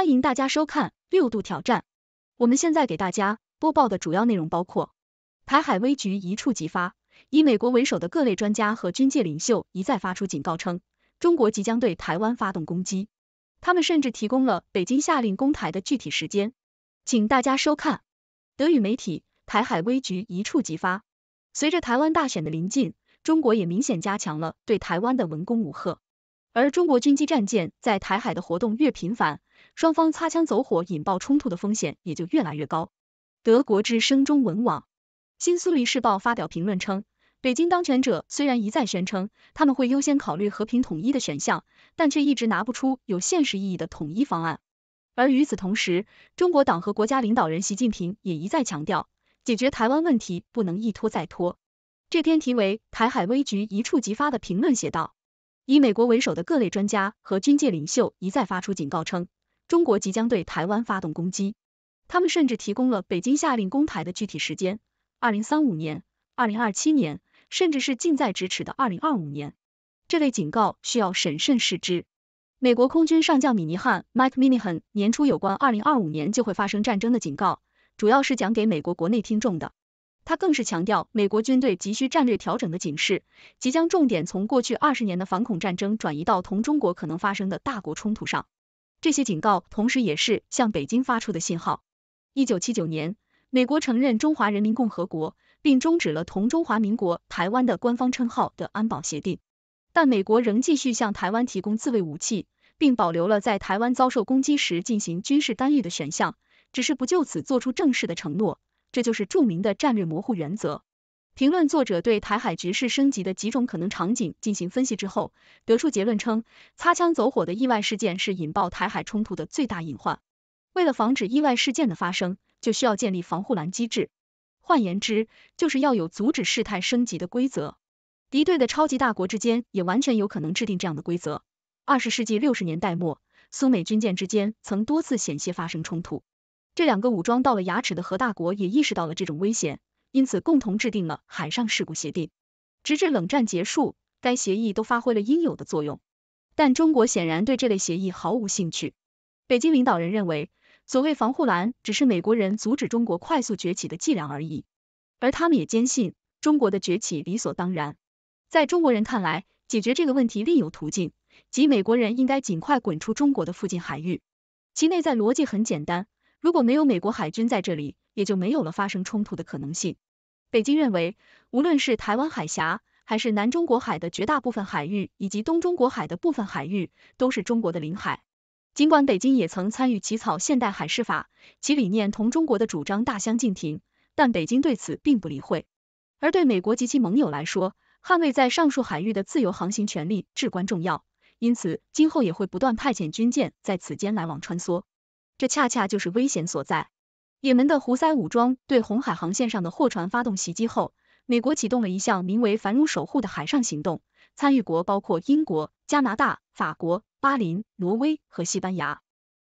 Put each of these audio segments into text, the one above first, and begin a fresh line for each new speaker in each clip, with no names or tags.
欢迎大家收看《六度挑战》。我们现在给大家播报的主要内容包括：台海危局一触即发，以美国为首的各类专家和军界领袖一再发出警告，称中国即将对台湾发动攻击。他们甚至提供了北京下令攻台的具体时间。请大家收看德语媒体《台海危局一触即发》。随着台湾大选的临近，中国也明显加强了对台湾的文攻武吓。而中国军机战舰在台海的活动越频繁，双方擦枪走火、引爆冲突的风险也就越来越高。德国之声中文网《新苏黎世报》发表评论称，北京当权者虽然一再宣称他们会优先考虑和平统一的选项，但却一直拿不出有现实意义的统一方案。而与此同时，中国党和国家领导人习近平也一再强调，解决台湾问题不能一拖再拖。这篇题为《台海危局一触即发》的评论写道。以美国为首的各类专家和军界领袖一再发出警告，称中国即将对台湾发动攻击。他们甚至提供了北京下令攻台的具体时间：二零三五年、二零二七年，甚至是近在咫尺的二零二五年。这类警告需要审慎视之。美国空军上将米尼汉 （Mike Minihan） 年初有关二零二五年就会发生战争的警告，主要是讲给美国国内听众的。他更是强调美国军队急需战略调整的警示，即将重点从过去二十年的反恐战争转移到同中国可能发生的大国冲突上。这些警告同时也是向北京发出的信号。一九七九年，美国承认中华人民共和国，并终止了同中华民国台湾的官方称号的安保协定，但美国仍继续向台湾提供自卫武器，并保留了在台湾遭受攻击时进行军事干预的选项，只是不就此做出正式的承诺。这就是著名的战略模糊原则。评论作者对台海局势升级的几种可能场景进行分析之后，得出结论称，擦枪走火的意外事件是引爆台海冲突的最大隐患。为了防止意外事件的发生，就需要建立防护栏机制，换言之，就是要有阻止事态升级的规则。敌对的超级大国之间也完全有可能制定这样的规则。二十世纪六十年代末，苏美军舰之间曾多次险些发生冲突。这两个武装到了牙齿的核大国也意识到了这种危险，因此共同制定了海上事故协定。直至冷战结束，该协议都发挥了应有的作用。但中国显然对这类协议毫无兴趣。北京领导人认为，所谓防护栏只是美国人阻止中国快速崛起的伎俩而已。而他们也坚信中国的崛起理所当然。在中国人看来，解决这个问题另有途径，即美国人应该尽快滚出中国的附近海域。其内在逻辑很简单。如果没有美国海军在这里，也就没有了发生冲突的可能性。北京认为，无论是台湾海峡，还是南中国海的绝大部分海域，以及东中国海的部分海域，都是中国的领海。尽管北京也曾参与起草现代海事法，其理念同中国的主张大相径庭，但北京对此并不理会。而对美国及其盟友来说，捍卫在上述海域的自由航行权利至关重要，因此今后也会不断派遣军舰在此间来往穿梭。这恰恰就是危险所在。也门的胡塞武装对红海航线上的货船发动袭击后，美国启动了一项名为“繁荣守护”的海上行动，参与国包括英国、加拿大、法国、巴林、挪威和西班牙。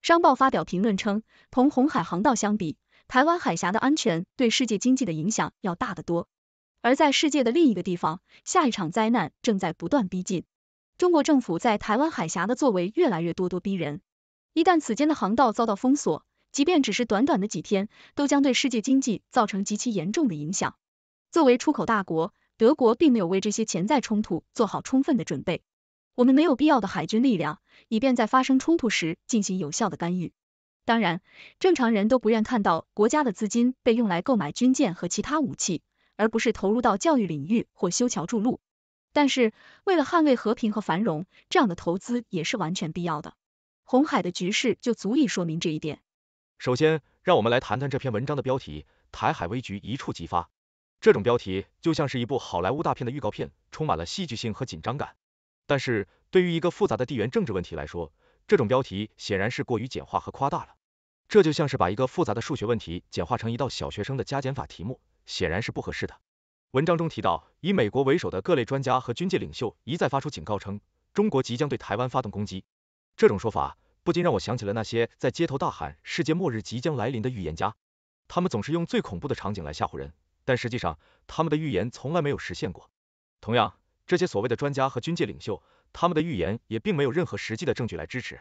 商报发表评论称，同红海航道相比，台湾海峡的安全对世界经济的影响要大得多。而在世界的另一个地方，下一场灾难正在不断逼近。中国政府在台湾海峡的作为越来越咄咄逼人。一旦此间的航道遭到封锁，即便只是短短的几天，都将对世界经济造成极其严重的影响。作为出口大国，德国并没有为这些潜在冲突做好充分的准备。我们没有必要的海军力量，以便在发生冲突时进行有效的干预。当然，正常人都不愿看到国家的资金被用来购买军舰和其他武器，而不是投入到教育领域或修桥筑路。但是，为了捍卫和平和繁荣，这样的投资也是完全必要的。红海的局势就足以说明这一点。
首先，让我们来谈谈这篇文章的标题“台海危局一触即发”。这种标题就像是一部好莱坞大片的预告片，充满了戏剧性和紧张感。但是，对于一个复杂的地缘政治问题来说，这种标题显然是过于简化和夸大了。这就像是把一个复杂的数学问题简化成一道小学生的加减法题目，显然是不合适的。文章中提到，以美国为首的各类专家和军界领袖一再发出警告，称中国即将对台湾发动攻击。这种说法不禁让我想起了那些在街头大喊“世界末日即将来临”的预言家，他们总是用最恐怖的场景来吓唬人，但实际上他们的预言从来没有实现过。同样，这些所谓的专家和军界领袖，他们的预言也并没有任何实际的证据来支持。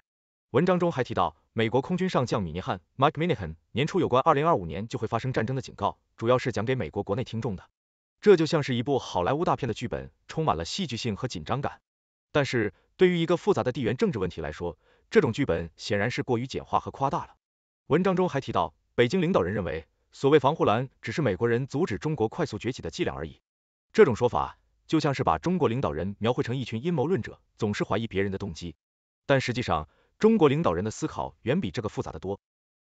文章中还提到，美国空军上将米尼汉 （Mike Minihan） 年初有关二零二五年就会发生战争的警告，主要是讲给美国国内听众的。这就像是一部好莱坞大片的剧本，充满了戏剧性和紧张感。但是对于一个复杂的地缘政治问题来说，这种剧本显然是过于简化和夸大了。文章中还提到，北京领导人认为，所谓防护栏只是美国人阻止中国快速崛起的伎俩而已。这种说法就像是把中国领导人描绘成一群阴谋论者，总是怀疑别人的动机。但实际上，中国领导人的思考远比这个复杂的多。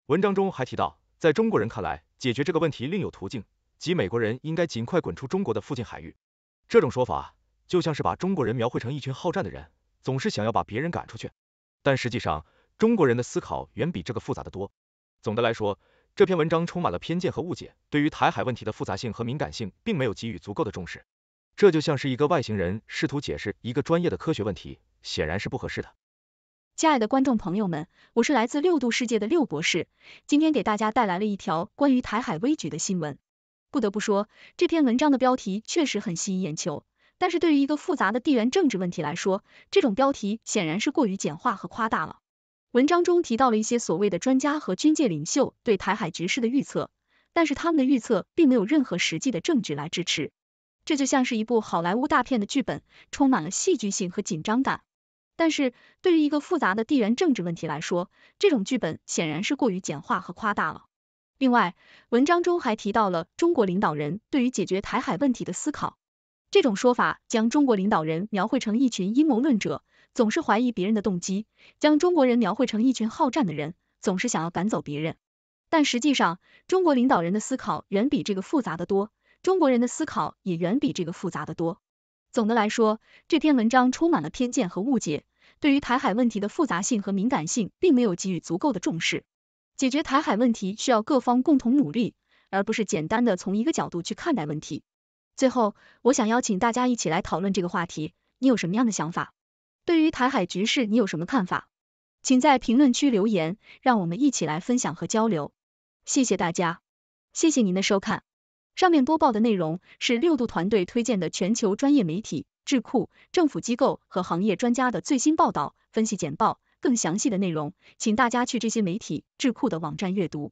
文章中还提到，在中国人看来，解决这个问题另有途径，即美国人应该尽快滚出中国的附近海域。这种说法。就像是把中国人描绘成一群好战的人，总是想要把别人赶出去。但实际上，中国人的思考远比这个复杂的多。总的来说，这篇文章充满了偏见和误解，对于台海问题的复杂性和敏感性并没有给予足够的重视。这就像是一个外星人试图解释一个专业的科学问题，显然是不合适的。
亲爱的观众朋友们，我是来自六度世界的六博士，今天给大家带来了一条关于台海危局的新闻。不得不说，这篇文章的标题确实很吸引眼球。但是对于一个复杂的地缘政治问题来说，这种标题显然是过于简化和夸大了。文章中提到了一些所谓的专家和军界领袖对台海局势的预测，但是他们的预测并没有任何实际的证据来支持。这就像是一部好莱坞大片的剧本，充满了戏剧性和紧张感。但是对于一个复杂的地缘政治问题来说，这种剧本显然是过于简化和夸大了。另外，文章中还提到了中国领导人对于解决台海问题的思考。这种说法将中国领导人描绘成一群阴谋论者，总是怀疑别人的动机；将中国人描绘成一群好战的人，总是想要赶走别人。但实际上，中国领导人的思考远比这个复杂的多，中国人的思考也远比这个复杂的多。总的来说，这篇文章充满了偏见和误解，对于台海问题的复杂性和敏感性并没有给予足够的重视。解决台海问题需要各方共同努力，而不是简单的从一个角度去看待问题。最后，我想邀请大家一起来讨论这个话题。你有什么样的想法？对于台海局势，你有什么看法？请在评论区留言，让我们一起来分享和交流。谢谢大家，谢谢您的收看。上面播报的内容是六度团队推荐的全球专业媒体、智库、政府机构和行业专家的最新报道、分析简报。更详细的内容，请大家去这些媒体、智库的网站阅读。